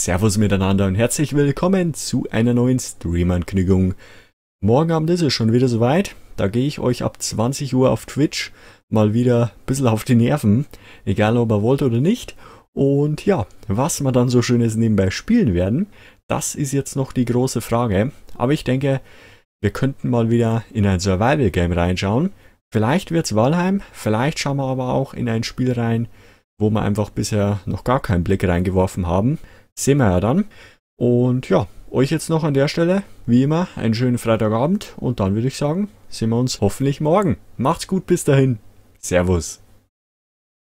Servus miteinander und herzlich willkommen zu einer neuen Stream-Ankündigung. Morgen Abend ist es schon wieder soweit. Da gehe ich euch ab 20 Uhr auf Twitch mal wieder ein bisschen auf die Nerven. Egal ob ihr wollt oder nicht. Und ja, was wir dann so schönes nebenbei spielen werden, das ist jetzt noch die große Frage. Aber ich denke, wir könnten mal wieder in ein Survival-Game reinschauen. Vielleicht wird es Valheim, vielleicht schauen wir aber auch in ein Spiel rein, wo wir einfach bisher noch gar keinen Blick reingeworfen haben sehen wir ja dann. Und ja, euch jetzt noch an der Stelle, wie immer, einen schönen Freitagabend und dann würde ich sagen, sehen wir uns hoffentlich morgen. Macht's gut, bis dahin. Servus.